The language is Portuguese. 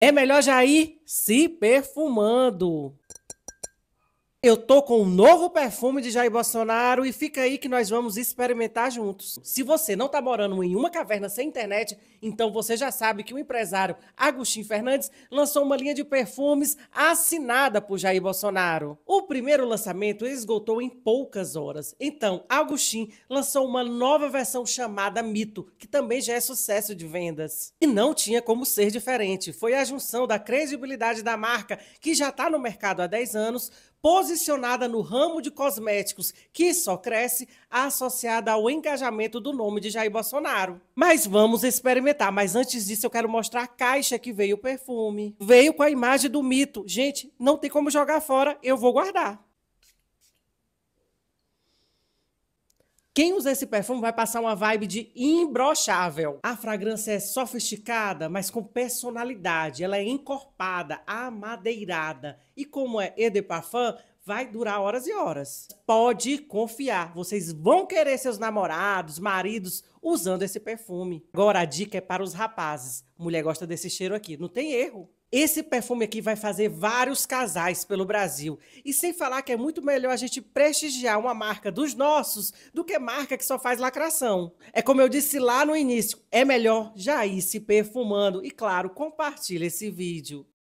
É melhor já ir se perfumando eu tô com um novo perfume de Jair Bolsonaro e fica aí que nós vamos experimentar juntos. Se você não tá morando em uma caverna sem internet, então você já sabe que o empresário Agostinho Fernandes lançou uma linha de perfumes assinada por Jair Bolsonaro. O primeiro lançamento esgotou em poucas horas. Então, Agostinho lançou uma nova versão chamada Mito, que também já é sucesso de vendas. E não tinha como ser diferente. Foi a junção da credibilidade da marca, que já tá no mercado há 10 anos, posicionamento posicionada no ramo de cosméticos, que só cresce associada ao engajamento do nome de Jair Bolsonaro. Mas vamos experimentar. Mas antes disso, eu quero mostrar a caixa que veio o perfume. Veio com a imagem do mito. Gente, não tem como jogar fora, eu vou guardar. Quem usa esse perfume vai passar uma vibe de imbrochável. A fragrância é sofisticada, mas com personalidade. Ela é encorpada, amadeirada. E como é Eau de Parfum, vai durar horas e horas. Pode confiar, vocês vão querer seus namorados, maridos usando esse perfume. Agora a dica é para os rapazes. mulher gosta desse cheiro aqui, não tem erro. Esse perfume aqui vai fazer vários casais pelo Brasil. E sem falar que é muito melhor a gente prestigiar uma marca dos nossos do que marca que só faz lacração. É como eu disse lá no início, é melhor já ir se perfumando e claro, compartilha esse vídeo.